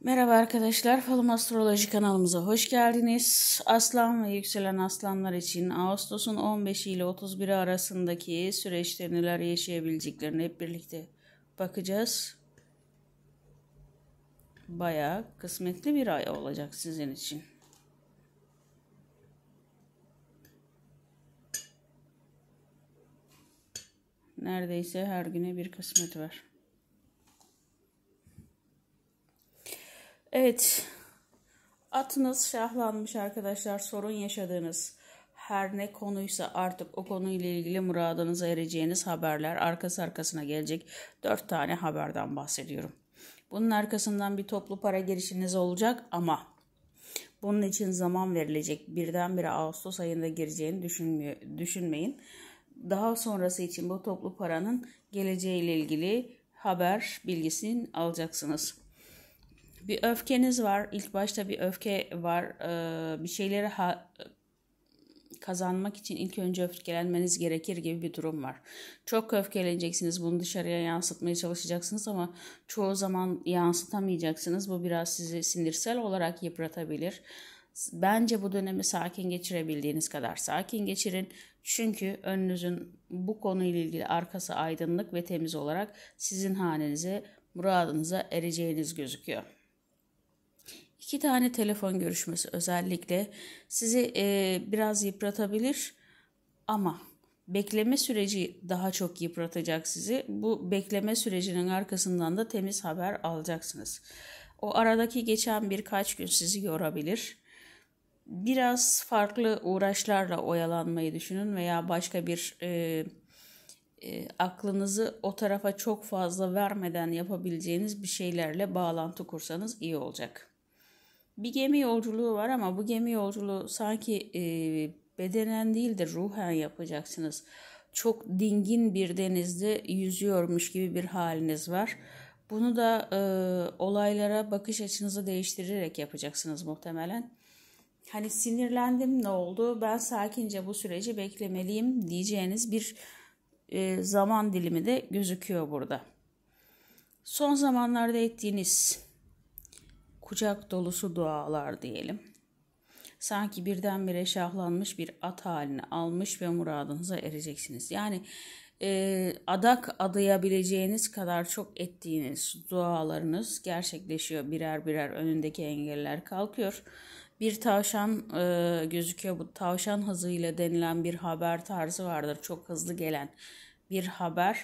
Merhaba arkadaşlar, Falım Astroloji kanalımıza hoş geldiniz. Aslan ve yükselen aslanlar için Ağustos'un 15 ile 31 arasındaki süreçte neler yaşayabileceklerini hep birlikte bakacağız. Baya kısmetli bir ay olacak sizin için. Neredeyse her güne bir kısmet var. Evet. Atınız şahlanmış arkadaşlar. Sorun yaşadığınız her ne konuysa artık o konuyla ilgili muradınıza ereceğiniz haberler arkası arkasına gelecek. Dört tane haberden bahsediyorum. Bunun arkasından bir toplu para girişiniz olacak ama bunun için zaman verilecek. Birdenbire Ağustos ayında gireceğini düşünmeyin. Daha sonrası için bu toplu paranın geleceğiyle ilgili haber bilgisini alacaksınız bir öfkeniz var. İlk başta bir öfke var. Ee, bir şeyleri ha kazanmak için ilk önce öfkelenmeniz gerekir gibi bir durum var. Çok öfkeleneceksiniz, bunu dışarıya yansıtmaya çalışacaksınız ama çoğu zaman yansıtamayacaksınız. Bu biraz sizi sinirsel olarak yıpratabilir. Bence bu dönemi sakin geçirebildiğiniz kadar sakin geçirin. Çünkü önünüzün bu konuyla ilgili arkası aydınlık ve temiz olarak sizin hanenize, muradınıza ereceğiniz gözüküyor. İki tane telefon görüşmesi özellikle sizi e, biraz yıpratabilir ama bekleme süreci daha çok yıpratacak sizi. Bu bekleme sürecinin arkasından da temiz haber alacaksınız. O aradaki geçen birkaç gün sizi yorabilir. Biraz farklı uğraşlarla oyalanmayı düşünün veya başka bir e, e, aklınızı o tarafa çok fazla vermeden yapabileceğiniz bir şeylerle bağlantı kursanız iyi olacak bir gemi yolculuğu var ama bu gemi yolculuğu sanki e, bedenen değil de ruhen yapacaksınız. Çok dingin bir denizde yüzüyormuş gibi bir haliniz var. Bunu da e, olaylara bakış açınızı değiştirerek yapacaksınız muhtemelen. Hani sinirlendim ne oldu? Ben sakince bu süreci beklemeliyim diyeceğiniz bir e, zaman dilimi de gözüküyor burada. Son zamanlarda ettiğiniz kucak dolusu dualar diyelim. Sanki birdenbire şahlanmış bir at halini almış ve muradınıza ereceksiniz. Yani e, adak adayabileceğiniz kadar çok ettiğiniz dualarınız gerçekleşiyor. Birer birer önündeki engeller kalkıyor. Bir tavşan e, gözüküyor. Bu tavşan hızıyla denilen bir haber tarzı vardır. Çok hızlı gelen bir haber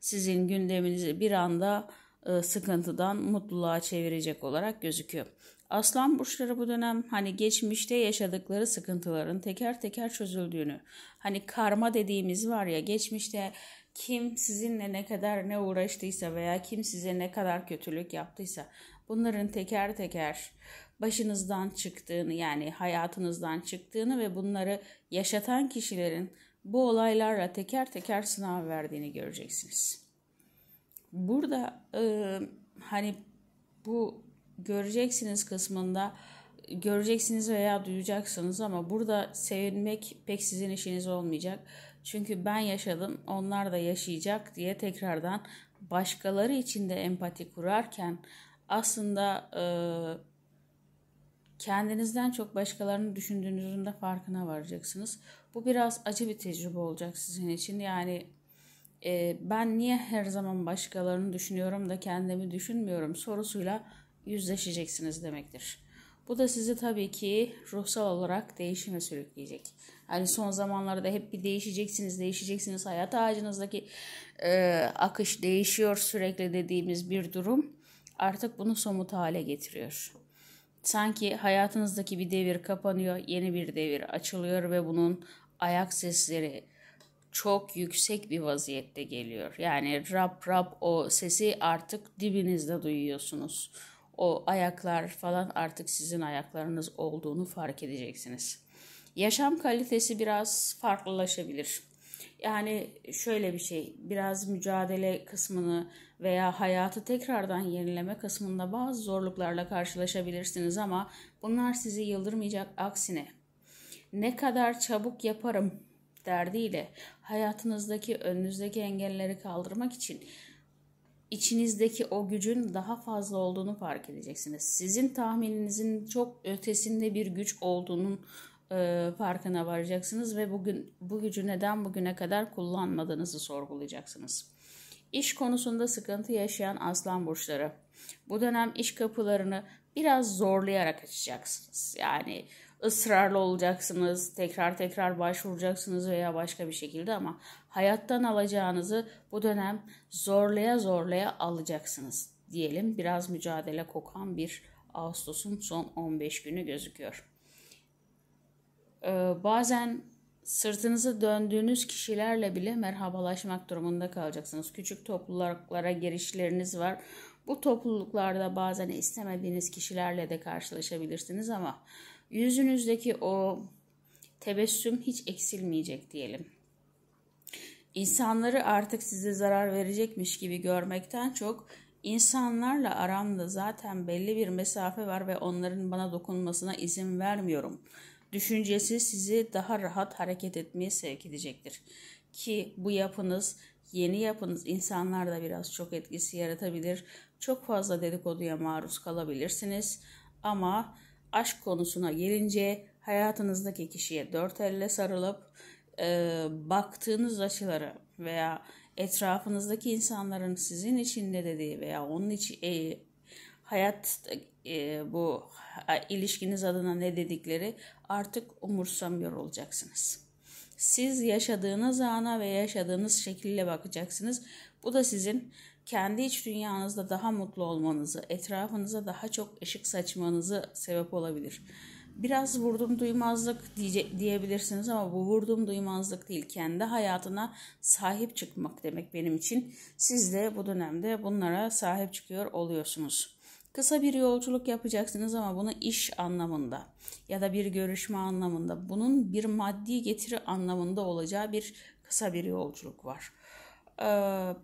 sizin gündeminizi bir anda e, sıkıntıdan mutluluğa çevirecek olarak gözüküyor. Aslan burçları bu dönem hani geçmişte yaşadıkları sıkıntıların teker teker çözüldüğünü, hani karma dediğimiz var ya geçmişte kim sizinle ne kadar ne uğraştıysa veya kim size ne kadar kötülük yaptıysa bunların teker teker başınızdan çıktığını yani hayatınızdan çıktığını ve bunları yaşatan kişilerin bu olaylarla teker teker sınav verdiğini göreceksiniz burada e, hani bu göreceksiniz kısmında göreceksiniz veya duyacaksınız ama burada sevinmek pek sizin işiniz olmayacak. Çünkü ben yaşadım, onlar da yaşayacak diye tekrardan başkaları için de empati kurarken aslında e, kendinizden çok başkalarını düşündüğünüzün de farkına varacaksınız. Bu biraz acı bir tecrübe olacak sizin için. Yani e, ben niye her zaman başkalarını düşünüyorum da kendimi düşünmüyorum sorusuyla yüzleşeceksiniz demektir. Bu da sizi tabii ki ruhsal olarak değişime sürükleyecek. Hani son zamanlarda hep bir değişeceksiniz, değişeceksiniz. Hayat ağacınızdaki e, akış değişiyor sürekli dediğimiz bir durum artık bunu somut hale getiriyor. Sanki hayatınızdaki bir devir kapanıyor, yeni bir devir açılıyor ve bunun ayak sesleri, çok yüksek bir vaziyette geliyor. Yani rap rap o sesi artık dibinizde duyuyorsunuz. O ayaklar falan artık sizin ayaklarınız olduğunu fark edeceksiniz. Yaşam kalitesi biraz farklılaşabilir. Yani şöyle bir şey, biraz mücadele kısmını veya hayatı tekrardan yenileme kısmında bazı zorluklarla karşılaşabilirsiniz ama bunlar sizi yıldırmayacak aksine ne kadar çabuk yaparım derdiyle hayatınızdaki önünüzdeki engelleri kaldırmak için içinizdeki o gücün daha fazla olduğunu fark edeceksiniz. Sizin tahmininizin çok ötesinde bir güç olduğunun e, farkına varacaksınız ve bugün bu gücü neden bugüne kadar kullanmadığınızı sorgulayacaksınız. İş konusunda sıkıntı yaşayan aslan burçları. Bu dönem iş kapılarını biraz zorlayarak açacaksınız. Yani ısrarlı olacaksınız, tekrar tekrar başvuracaksınız veya başka bir şekilde ama hayattan alacağınızı bu dönem zorlaya zorlaya alacaksınız diyelim. Biraz mücadele kokan bir Ağustos'un son 15 günü gözüküyor. Ee, bazen sırtınızı döndüğünüz kişilerle bile merhabalaşmak durumunda kalacaksınız. Küçük topluluklara girişleriniz var. Bu topluluklarda bazen istemediğiniz kişilerle de karşılaşabilirsiniz ama Yüzünüzdeki o tebessüm hiç eksilmeyecek diyelim. İnsanları artık size zarar verecekmiş gibi görmekten çok insanlarla aramda zaten belli bir mesafe var ve onların bana dokunmasına izin vermiyorum. Düşüncesi sizi daha rahat hareket etmeye sevk edecektir. Ki bu yapınız, yeni yapınız insanlarda biraz çok etkisi yaratabilir. Çok fazla dedikoduya maruz kalabilirsiniz ama aşk konusuna gelince hayatınızdaki kişiye dört elle sarılıp e, baktığınız açıları veya etrafınızdaki insanların sizin için ne dediği veya onun için e, hayat e, bu ilişkiniz adına ne dedikleri artık umursamıyor olacaksınız. Siz yaşadığınız ana ve yaşadığınız şekilde bakacaksınız. Bu da sizin kendi iç dünyanızda daha mutlu olmanızı, etrafınıza daha çok ışık saçmanızı sebep olabilir. Biraz vurdum duymazlık diye, diyebilirsiniz ama bu vurdum duymazlık değil. Kendi hayatına sahip çıkmak demek benim için. Siz de bu dönemde bunlara sahip çıkıyor oluyorsunuz. Kısa bir yolculuk yapacaksınız ama bunu iş anlamında ya da bir görüşme anlamında bunun bir maddi getiri anlamında olacağı bir kısa bir yolculuk var. Ee,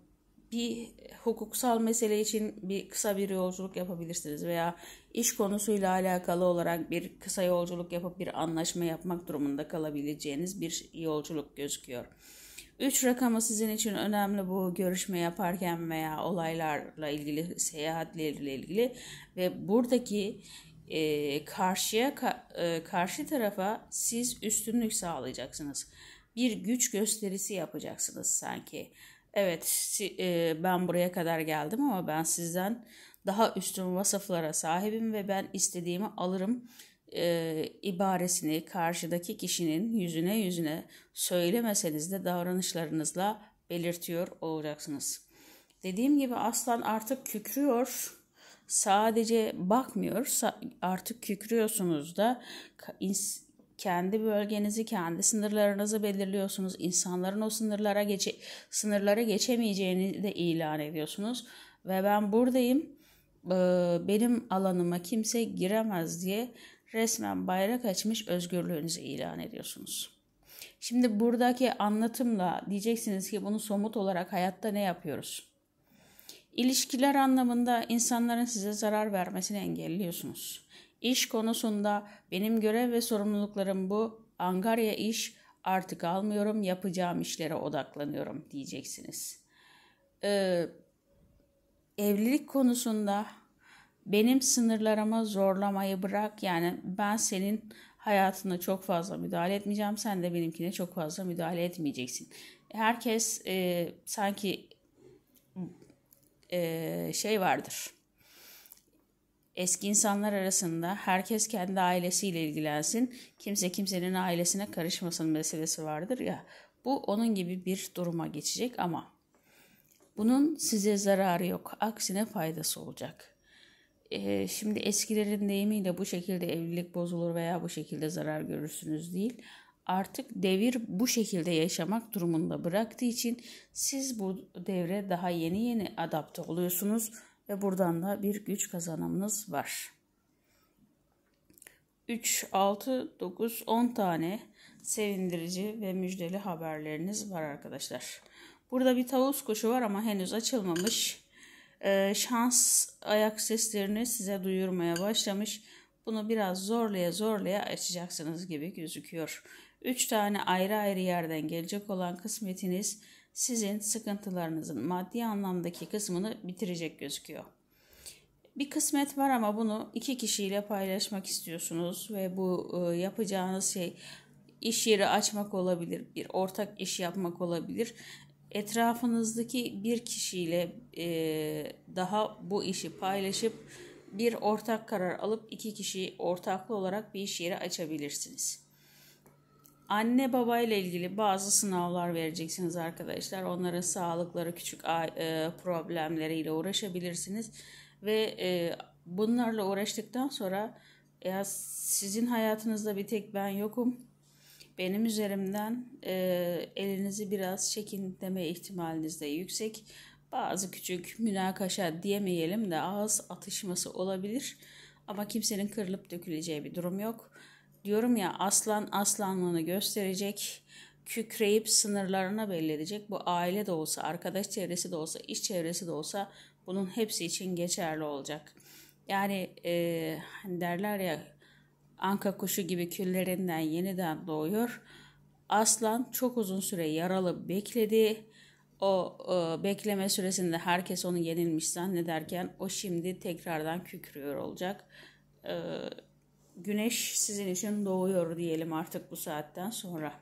bir hukuksal mesele için bir kısa bir yolculuk yapabilirsiniz veya iş konusuyla alakalı olarak bir kısa yolculuk yapıp bir anlaşma yapmak durumunda kalabileceğiniz bir yolculuk gözüküyor. 3 rakamı sizin için önemli bu görüşme yaparken veya olaylarla ilgili, seyahatlerle ilgili ve buradaki e, karşıya ka, e, karşı tarafa siz üstünlük sağlayacaksınız. Bir güç gösterisi yapacaksınız sanki evet e, ben buraya kadar geldim ama ben sizden daha üstün vasıflara sahibim ve ben istediğimi alırım e, ibaresini karşıdaki kişinin yüzüne yüzüne söylemeseniz de davranışlarınızla belirtiyor olacaksınız. Dediğim gibi aslan artık kükrüyor. Sadece bakmıyor, artık kükrüyorsunuz da kendi bölgenizi, kendi sınırlarınızı belirliyorsunuz. İnsanların o sınırlara geçe sınırlara geçemeyeceğini de ilan ediyorsunuz ve ben buradayım. Ee, benim alanıma kimse giremez diye resmen bayrak açmış özgürlüğünüzü ilan ediyorsunuz. Şimdi buradaki anlatımla diyeceksiniz ki bunu somut olarak hayatta ne yapıyoruz? İlişkiler anlamında insanların size zarar vermesini engelliyorsunuz. İş konusunda benim görev ve sorumluluklarım bu. Angarya iş artık almıyorum yapacağım işlere odaklanıyorum diyeceksiniz. Ee, evlilik konusunda benim sınırlarımı zorlamayı bırak. Yani ben senin hayatına çok fazla müdahale etmeyeceğim. Sen de benimkine çok fazla müdahale etmeyeceksin. Herkes e, sanki e, şey vardır. Eski insanlar arasında herkes kendi ailesiyle ilgilensin, kimse kimsenin ailesine karışmasın meselesi vardır ya. Bu onun gibi bir duruma geçecek ama bunun size zararı yok. Aksine faydası olacak. Ee, şimdi eskilerin deyimiyle bu şekilde evlilik bozulur veya bu şekilde zarar görürsünüz değil. Artık devir bu şekilde yaşamak durumunda bıraktığı için siz bu devre daha yeni yeni adapte oluyorsunuz ve buradan da bir güç kazanımınız var. 3, 6, 9, 10 tane sevindirici ve müjdeli haberleriniz var arkadaşlar. Burada bir tavus kuşu var ama henüz açılmamış. Ee, şans ayak seslerini size duyurmaya başlamış. Bunu biraz zorlaya zorlaya açacaksınız gibi gözüküyor. 3 tane ayrı ayrı yerden gelecek olan kısmetiniz sizin sıkıntılarınızın maddi anlamdaki kısmını bitirecek gözüküyor. Bir kısmet var ama bunu iki kişiyle paylaşmak istiyorsunuz ve bu e, yapacağınız şey iş yeri açmak olabilir, bir ortak iş yapmak olabilir. Etrafınızdaki bir kişiyle e, daha bu işi paylaşıp bir ortak karar alıp iki kişi ortaklı olarak bir iş yeri açabilirsiniz.'' Anne babayla ilgili bazı sınavlar vereceksiniz arkadaşlar. Onların sağlıkları, küçük e, problemleriyle uğraşabilirsiniz ve e, bunlarla uğraştıktan sonra ya sizin hayatınızda bir tek ben yokum. Benim üzerimden e, elinizi biraz çekin deme ihtimaliniz de yüksek. Bazı küçük münakaşa diyemeyelim de ağız atışması olabilir. Ama kimsenin kırılıp döküleceği bir durum yok diyorum ya aslan aslanlığını gösterecek, kükreyip sınırlarına belli edecek. Bu aile de olsa, arkadaş çevresi de olsa, iş çevresi de olsa bunun hepsi için geçerli olacak. Yani e, hani derler ya anka kuşu gibi küllerinden yeniden doğuyor. Aslan çok uzun süre yaralı bekledi. O e, bekleme süresinde herkes onu yenilmiş zannederken o şimdi tekrardan kükrüyor olacak. E, güneş sizin için doğuyor diyelim artık bu saatten sonra.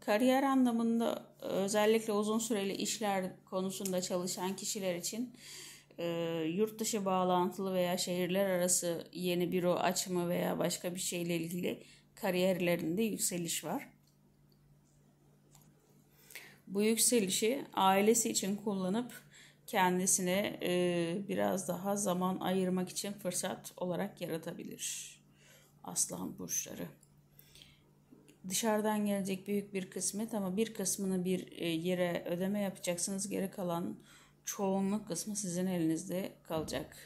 Kariyer anlamında özellikle uzun süreli işler konusunda çalışan kişiler için e, yurt dışı bağlantılı veya şehirler arası yeni büro açımı veya başka bir şeyle ilgili kariyerlerinde yükseliş var. Bu yükselişi ailesi için kullanıp kendisine e, biraz daha zaman ayırmak için fırsat olarak yaratabilir. Aslan burçları. Dışarıdan gelecek büyük bir kısmet ama bir kısmını bir e, yere ödeme yapacaksınız. Geri kalan çoğunluk kısmı sizin elinizde kalacak.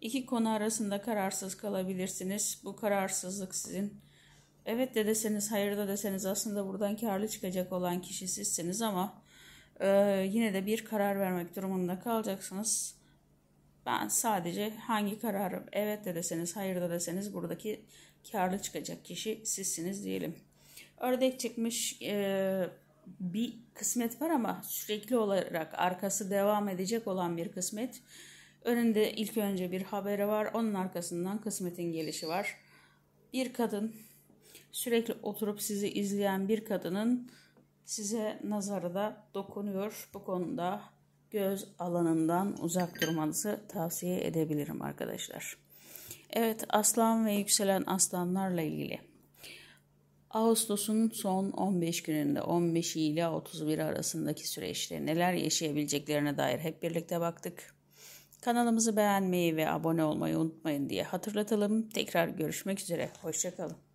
İki konu arasında kararsız kalabilirsiniz. Bu kararsızlık sizin evet de deseniz hayır da deseniz aslında buradan karlı çıkacak olan kişi sizsiniz ama ee, yine de bir karar vermek durumunda kalacaksınız. Ben sadece hangi kararı evet de deseniz, hayır da deseniz buradaki karlı çıkacak kişi sizsiniz diyelim. Ördek çıkmış e, bir kısmet var ama sürekli olarak arkası devam edecek olan bir kısmet. Önünde ilk önce bir haberi var, onun arkasından kısmetin gelişi var. Bir kadın sürekli oturup sizi izleyen bir kadının size nazarı da dokunuyor. Bu konuda göz alanından uzak durmanızı tavsiye edebilirim arkadaşlar. Evet aslan ve yükselen aslanlarla ilgili. Ağustos'un son 15 gününde 15 ile 31 arasındaki süreçte neler yaşayabileceklerine dair hep birlikte baktık. Kanalımızı beğenmeyi ve abone olmayı unutmayın diye hatırlatalım. Tekrar görüşmek üzere. Hoşçakalın.